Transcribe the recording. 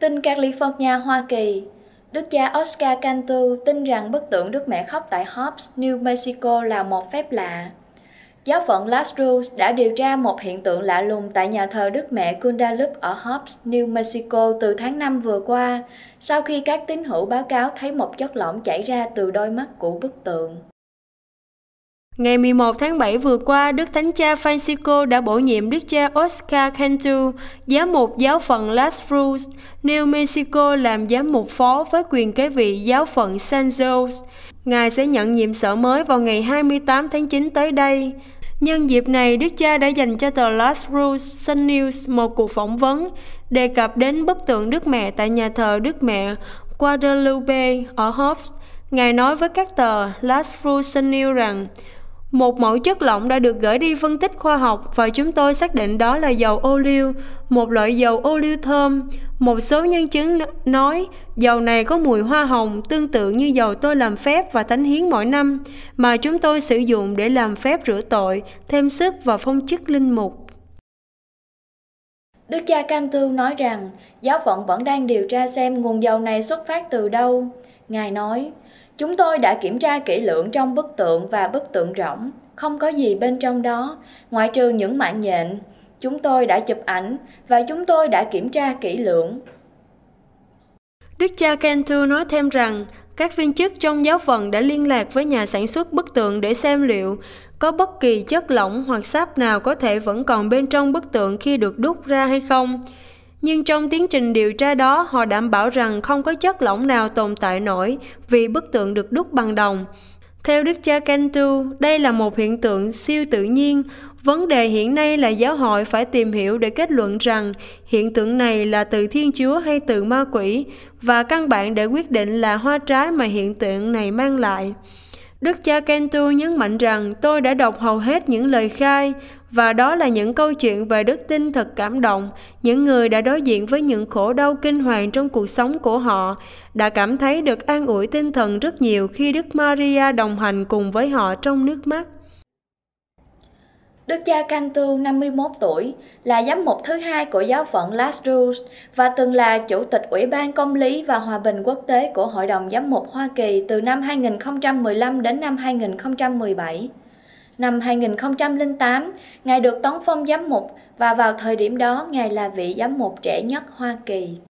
Tin California, Hoa Kỳ Đức cha Oscar Cantu tin rằng bức tượng Đức Mẹ khóc tại Hobbs, New Mexico là một phép lạ. Giáo phận Las Rules đã điều tra một hiện tượng lạ lùng tại nhà thờ Đức Mẹ Guadalupe ở Hobbs, New Mexico từ tháng 5 vừa qua, sau khi các tín hữu báo cáo thấy một chất lỏng chảy ra từ đôi mắt của bức tượng. Ngày 11 tháng 7 vừa qua, Đức Thánh Cha Francisco đã bổ nhiệm Đức Cha Oscar Cantu, giám mục giáo phận Las Cruz, New Mexico làm giám mục phó với quyền kế vị giáo phận San Jose. Ngài sẽ nhận nhiệm sở mới vào ngày 28 tháng 9 tới đây. Nhân dịp này, Đức Cha đã dành cho tờ Las Cruz Sun News một cuộc phỏng vấn đề cập đến bức tượng Đức Mẹ tại nhà thờ Đức Mẹ Guadalupe ở Hobbs. Ngài nói với các tờ Las Cruz Sun News rằng một mẫu chất lỏng đã được gửi đi phân tích khoa học và chúng tôi xác định đó là dầu ô liu, một loại dầu ô liu thơm. Một số nhân chứng nói dầu này có mùi hoa hồng tương tự như dầu tôi làm phép và thánh hiến mỗi năm mà chúng tôi sử dụng để làm phép rửa tội, thêm sức và phong chức linh mục. Đức cha Cantu nói rằng giáo phận vẫn đang điều tra xem nguồn dầu này xuất phát từ đâu. Ngài nói, Chúng tôi đã kiểm tra kỹ lưỡng trong bức tượng và bức tượng rỗng, không có gì bên trong đó, ngoại trừ những mạng nhện. Chúng tôi đã chụp ảnh và chúng tôi đã kiểm tra kỹ lưỡng. Đức cha Cantu nói thêm rằng, các viên chức trong giáo phận đã liên lạc với nhà sản xuất bức tượng để xem liệu có bất kỳ chất lỏng hoặc sáp nào có thể vẫn còn bên trong bức tượng khi được đúc ra hay không nhưng trong tiến trình điều tra đó họ đảm bảo rằng không có chất lỏng nào tồn tại nổi vì bức tượng được đúc bằng đồng. Theo đức cha Cantu, đây là một hiện tượng siêu tự nhiên. Vấn đề hiện nay là giáo hội phải tìm hiểu để kết luận rằng hiện tượng này là từ Thiên Chúa hay từ ma quỷ và căn bản để quyết định là hoa trái mà hiện tượng này mang lại. Đức cha Kentu nhấn mạnh rằng tôi đã đọc hầu hết những lời khai và đó là những câu chuyện về đức tin thật cảm động. Những người đã đối diện với những khổ đau kinh hoàng trong cuộc sống của họ đã cảm thấy được an ủi tinh thần rất nhiều khi Đức Maria đồng hành cùng với họ trong nước mắt. Đức cha Cantu 51 tuổi, là giám mục thứ hai của giáo phận Las Rus và từng là chủ tịch Ủy ban Công lý và Hòa bình Quốc tế của Hội đồng Giám mục Hoa Kỳ từ năm 2015 đến năm 2017. Năm 2008, Ngài được tống phong giám mục và vào thời điểm đó Ngài là vị giám mục trẻ nhất Hoa Kỳ.